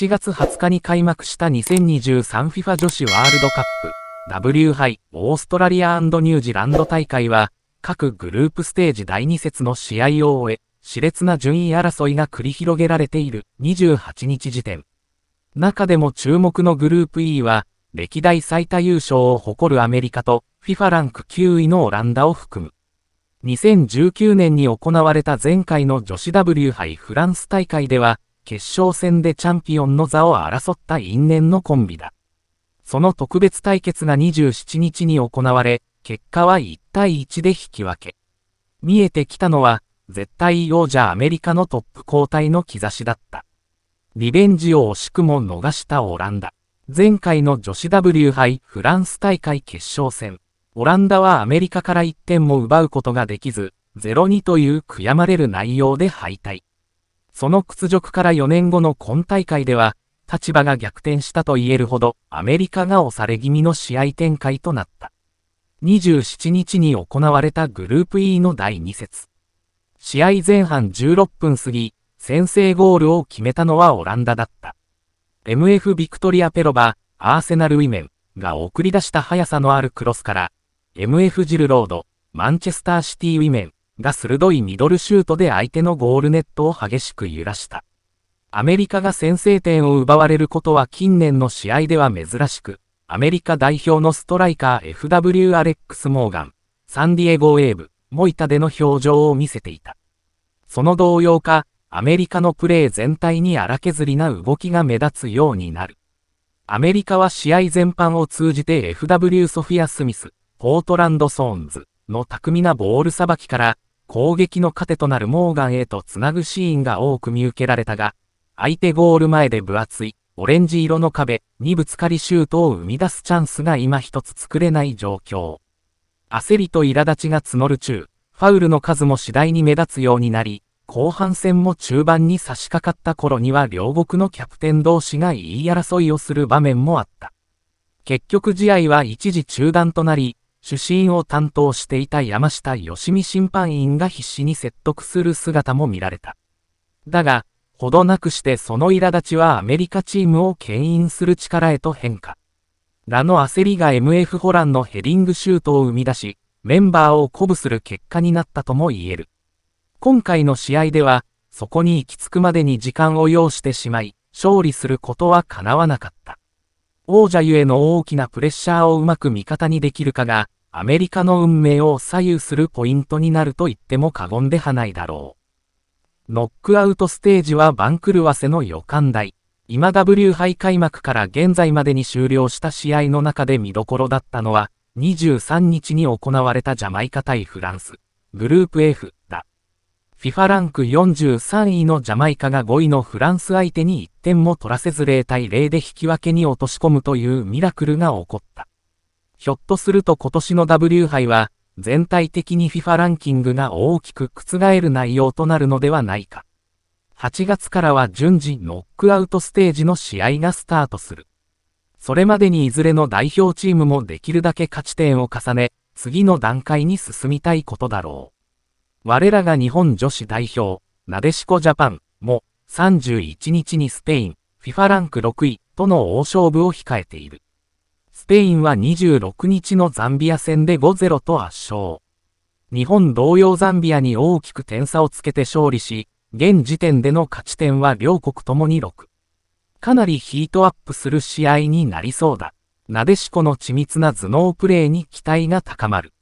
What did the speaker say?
7月20日に開幕した 2023FIFA 女子ワールドカップ W 杯オーストラリアニュージーランド大会は各グループステージ第2節の試合を終え、熾烈な順位争いが繰り広げられている28日時点。中でも注目のグループ E は、歴代最多優勝を誇るアメリカと FIFA ランク9位のオランダを含む。2019年に行われた前回の女子 W 杯フランス大会では、決勝戦でチャンピオンの座を争った因縁のコンビだ。その特別対決が27日に行われ、結果は1対1で引き分け。見えてきたのは、絶対王者アメリカのトップ交代の兆しだった。リベンジを惜しくも逃したオランダ。前回の女子 W 杯フランス大会決勝戦。オランダはアメリカから1点も奪うことができず、0-2という悔やまれる内容で敗退。その屈辱から4年後の今大会では、立場が逆転したと言えるほどアメリカが押され気味の試合展開となった。27日に行われたグループ E の第2節。試合前半16分過ぎ、先制ゴールを決めたのはオランダだった。MF ビクトリア・ペロバ、アーセナル・ウィメンが送り出した速さのあるクロスから、MF ジルロード、マンチェスター・シティ・ウィメンが鋭いミドルシュートで相手のゴールネットを激しく揺らした。アメリカが先制点を奪われることは近年の試合では珍しく、アメリカ代表のストライカー FW アレックス・モーガン、サンディエゴ・ウェーブ、モイタでの表情を見せていた。その動揺か、アメリカのプレー全体に荒削りな動きが目立つようになる。アメリカは試合全般を通じて FW ソフィア・スミス、ポートランド・ソーンズの巧みなボールさばきから攻撃の糧となるモーガンへとつなぐシーンが多く見受けられたが、相手ゴール前で分厚い、オレンジ色の壁にぶつかりシュートを生み出すチャンスが今一つ作れない状況。焦りと苛立ちが募る中、ファウルの数も次第に目立つようになり、後半戦も中盤に差し掛かった頃には両国のキャプテン同士が言い争いをする場面もあった。結局試合は一時中断となり、主審を担当していた山下義美審判員が必死に説得する姿も見られた。だが、ほどなくしてその苛立ちはアメリカチームを牽引する力へと変化。ラの焦りが MF ホランのヘディングシュートを生み出し、メンバーを鼓舞する結果になったとも言える。今回の試合では、そこに行き着くまでに時間を要してしまい、勝利することは叶わなかった。王者ゆえの大きなプレッシャーをうまく味方にできるかが、アメリカの運命を左右するポイントになると言っても過言ではないだろう。ノックアウトステージは番狂わせの予感台。今 W 杯開幕から現在までに終了した試合の中で見どころだったのは、23日に行われたジャマイカ対フランス、グループ F、FIFA ランク43位のジャマイカが5位のフランス相手に1点も取らせず0対0で引き分けに落とし込むというミラクルが起こった。ひょっとすると今年の W 杯は、全体的に FIFA ランキングが大きく覆る内容となるのではないか。8月からは順次ノックアウトステージの試合がスタートする。それまでにいずれの代表チームもできるだけ勝ち点を重ね、次の段階に進みたいことだろう。我らが日本女子代表、なでしこジャパンも31日にスペイン、FIFA ランク6位との大勝負を控えている。スペインは26日のザンビア戦で5-0と圧勝。日本同様ザンビアに大きく点差をつけて勝利し、現時点での勝ち点は両国ともに6。かなりヒートアップする試合になりそうだ。なでしこの緻密な頭脳プレーに期待が高まる。